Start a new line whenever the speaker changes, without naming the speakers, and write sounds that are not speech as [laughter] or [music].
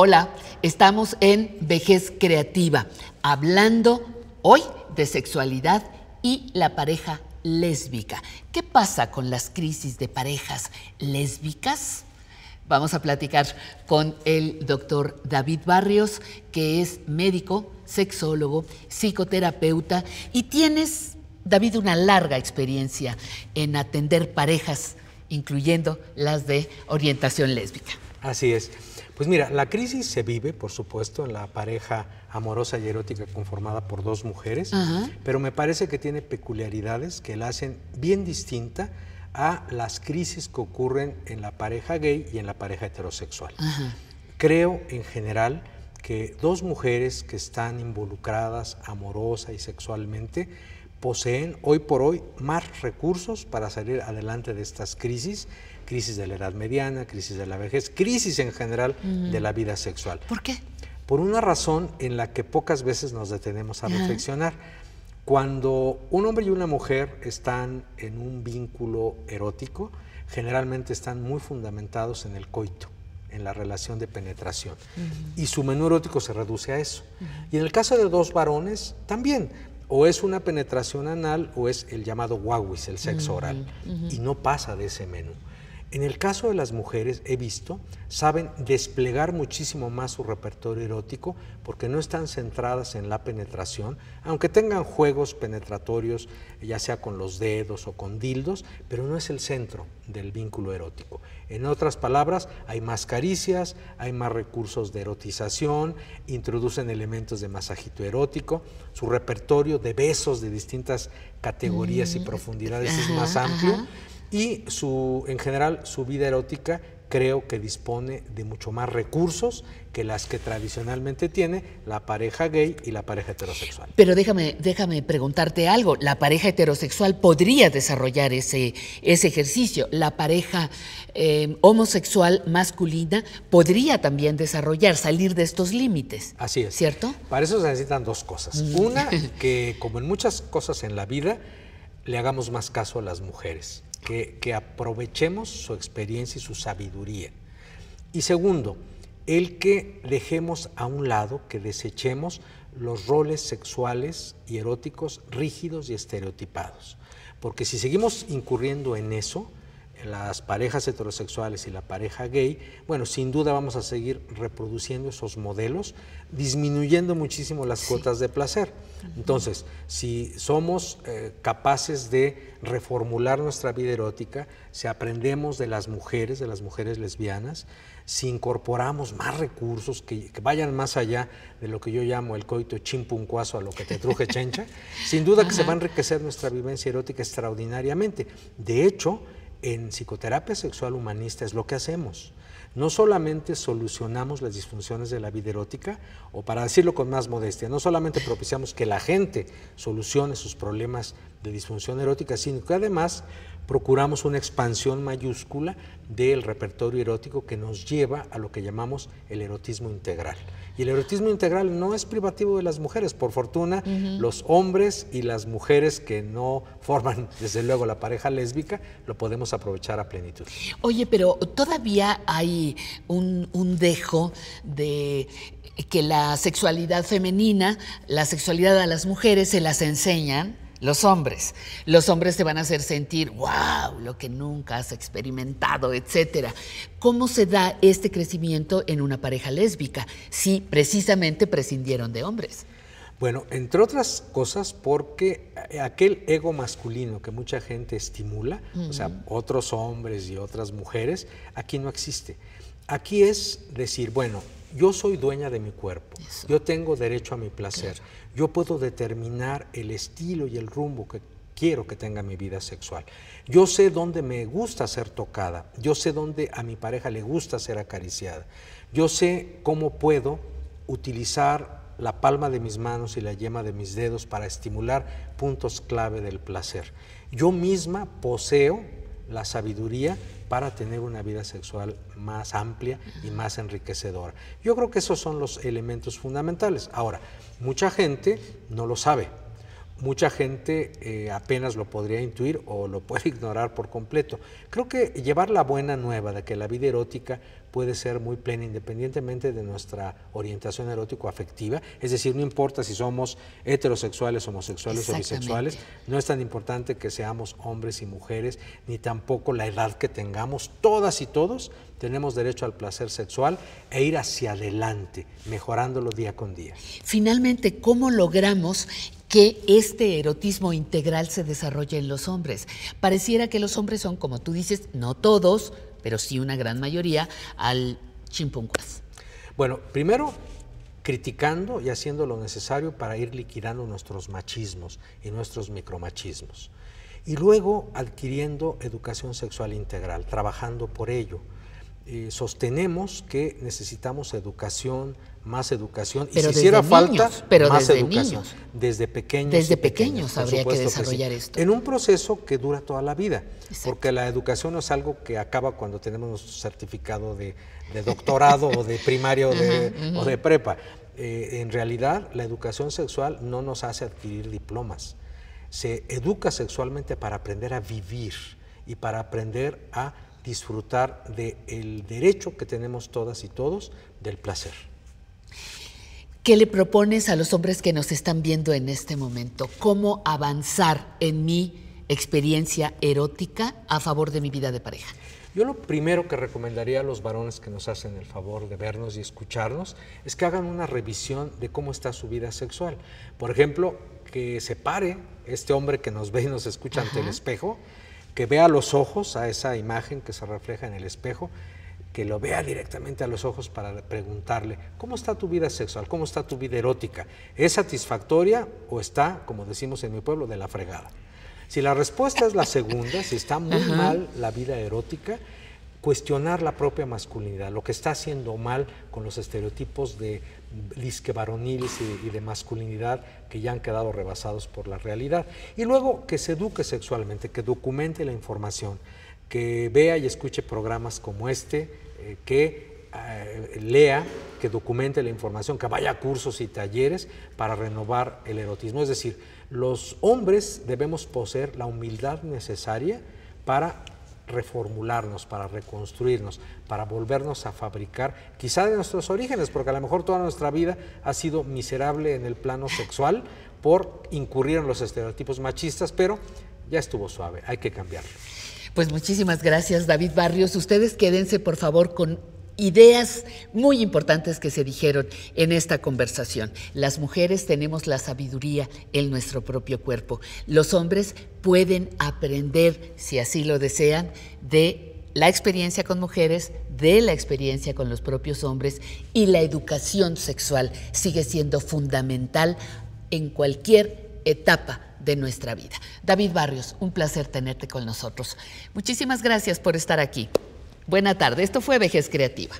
Hola, estamos en Vejez Creativa, hablando hoy de sexualidad y la pareja lésbica. ¿Qué pasa con las crisis de parejas lésbicas? Vamos a platicar con el doctor David Barrios, que es médico, sexólogo, psicoterapeuta y tienes, David, una larga experiencia en atender parejas, incluyendo las de orientación lésbica.
Así es. Pues mira, la crisis se vive, por supuesto, en la pareja amorosa y erótica conformada por dos mujeres, pero me parece que tiene peculiaridades que la hacen bien distinta a las crisis que ocurren en la pareja gay y en la pareja heterosexual. Creo en general que dos mujeres que están involucradas amorosa y sexualmente poseen hoy por hoy más recursos para salir adelante de estas crisis, crisis de la edad mediana, crisis de la vejez, crisis en general de la vida sexual. ¿Por qué? Por una razón en la que pocas veces nos detenemos a reflexionar. Cuando un hombre y una mujer están en un vínculo erótico, generalmente están muy fundamentados en el coito, en la relación de penetración. Y su menú erótico se reduce a eso. Y en el caso de dos varones, también. O es una penetración anal o es el llamado wawis, el sexo oral. Y no pasa de ese menú. En el caso de las mujeres, he visto, saben desplegar muchísimo más su repertorio erótico porque no están centradas en la penetración, aunque tengan juegos penetratorios, ya sea con los dedos o con dildos, pero no es el centro del vínculo erótico. En otras palabras, hay más caricias, hay más recursos de erotización, introducen elementos de masajito erótico, su repertorio de besos de distintas categorías y mm, profundidades es más amplio y su, en general su vida erótica creo que dispone de mucho más recursos que las que tradicionalmente tiene la pareja gay y la pareja heterosexual.
Pero déjame, déjame preguntarte algo. La pareja heterosexual podría desarrollar ese, ejercicio. La pareja eh, homosexual masculina podría también desarrollar, salir de estos límites. Así es. ¿Cierto?
Para eso se necesitan dos cosas. Mm. Una, [laughs] que como en muchas cosas en la vida, le hagamos más caso a las mujeres que, aprovechemos su experiencia y su sabiduría. Y segundo, el que dejemos a un lado, que desechemos los roles sexuales y eróticos rígidos y estereotipados. Porque si seguimos incurriendo en eso, las parejas heterosexuales y la pareja gay, bueno, sin duda vamos a seguir reproduciendo esos modelos, disminuyendo muchísimo las cuotas de placer. Entonces, si somos eh, capaces de reformular nuestra vida erótica, si aprendemos de las mujeres, de las mujeres lesbianas, si incorporamos más recursos que, vayan más allá de lo que yo llamo el coito chimpuncuazo a lo que te truje [laughs] chencha, sin duda que se va a enriquecer nuestra vivencia erótica extraordinariamente. De hecho, en psicoterapia sexual humanista es lo que hacemos. No solamente solucionamos las disfunciones de la vida erótica, o para decirlo con más modestia, no solamente propiciamos que la gente solucione sus problemas de disfunción erótica, sino que además procuramos una expansión mayúscula del repertorio erótico que nos lleva a lo que llamamos el erotismo integral. Y el erotismo integral no es privativo de las mujeres. Por fortuna, los hombres y las mujeres que no forman, [laughs] desde luego, la pareja lésbica, lo podemos aprovechar a plenitud.
Oye, pero todavía hay un, un dejo de que la sexualidad femenina, la sexualidad a las mujeres se las enseñan los hombres. Los hombres te van a hacer sentir, wow, lo que nunca has experimentado, etcétera. ¿Cómo se da este crecimiento en una pareja lésbica si precisamente prescindieron de hombres? Bueno, entre
otras cosas, porque aquel ego masculino que mucha gente estimula, o sea, otros hombres y otras mujeres, aquí no existe. Aquí es decir, bueno, yo soy dueña de mi cuerpo, yo tengo derecho a mi placer, yo puedo determinar el estilo y el rumbo que quiero que tenga mi vida sexual. Yo sé dónde me gusta ser tocada, yo sé dónde a mi pareja le gusta ser acariciada, yo sé cómo puedo utilizar la palma de mis manos y la yema de mis dedos para estimular puntos clave del placer. Yo misma poseo la sabiduría para tener una vida sexual más amplia y más enriquecedora. Yo creo que esos son los elementos fundamentales. Ahora, mucha gente no lo sabe mucha gente eh, apenas lo podría intuir o lo puede [laughs] ignorar por completo. Creo que llevar la buena nueva de que la vida erótica puede ser muy plena independientemente de nuestra orientación erótico-afectiva, es decir, no importa si somos heterosexuales, homosexuales o bisexuales, no es tan importante que seamos hombres y mujeres, ni tampoco la edad que tengamos, todas y todos tenemos derecho al placer sexual e ir hacia adelante, mejorándolo día con día.
Finalmente, ¿cómo logramos que este erotismo integral se desarrolle en los hombres. Pareciera que los hombres son, como tú dices, no todos, pero sí una gran mayoría, al chimpuncuas. Bueno, primero criticando y haciendo lo necesario para ir liquidando
nuestros machismos y nuestros micromachismos. Y luego adquiriendo educación sexual integral, trabajando por ello eh, sostenemos que necesitamos educación, más educación. y si hiciera falta, más desde educación. Desde pequeños. Desde pequeños, habría que desarrollar esto. En un proceso que dura toda la vida, porque la educación no es algo que acaba cuando tenemos nuestro certificado de, doctorado o de primaria o, de, prepa. Eh, en realidad, la educación sexual no nos hace adquirir diplomas. Se educa sexualmente para aprender a vivir y para aprender a disfrutar del el derecho que tenemos todas y todos del placer.
¿Qué le propones a los hombres que nos están viendo en este momento? ¿Cómo avanzar en mi experiencia erótica a favor de mi vida de pareja?
Yo lo primero que recomendaría a los varones que nos hacen el favor de vernos y escucharnos es que hagan una revisión de cómo está su vida sexual. Por ejemplo, que se pare este hombre que nos ve y nos escucha ante el espejo que vea los ojos a esa imagen que se refleja en el espejo, que lo vea directamente a los ojos para preguntarle, ¿cómo está tu vida sexual? ¿Cómo está tu vida erótica? ¿Es satisfactoria o está, como decimos en mi pueblo, de la fregada? Si la respuesta es la segunda, si está muy mal la vida erótica, cuestionar la propia masculinidad, lo que está haciendo mal con los estereotipos de disque varoniles y, de masculinidad que ya han quedado rebasados por la realidad. Y luego que se eduque sexualmente, que documente la información, que vea y escuche programas como este, eh, que eh, lea, que documente la información, que vaya a cursos y talleres para renovar el erotismo. Es decir, los hombres debemos poseer la humildad necesaria para reformularnos, para reconstruirnos, para volvernos a fabricar, quizá de nuestros orígenes, porque a lo mejor toda nuestra vida ha sido miserable en el plano sexual por incurrir en los estereotipos machistas, pero ya estuvo suave, hay que cambiarlo.
Pues muchísimas gracias, David Barrios. Ustedes quédense, por favor, con ideas muy importantes que se dijeron en esta conversación. Las mujeres tenemos la sabiduría en nuestro propio cuerpo. Los hombres pueden aprender, si así lo desean, de la experiencia con mujeres, de la experiencia con los propios hombres y la educación sexual sigue siendo fundamental en cualquier etapa de nuestra vida. David Barrios, un placer tenerte con nosotros. Muchísimas gracias por estar aquí. Buena tarde. Esto fue Vejez Creativa.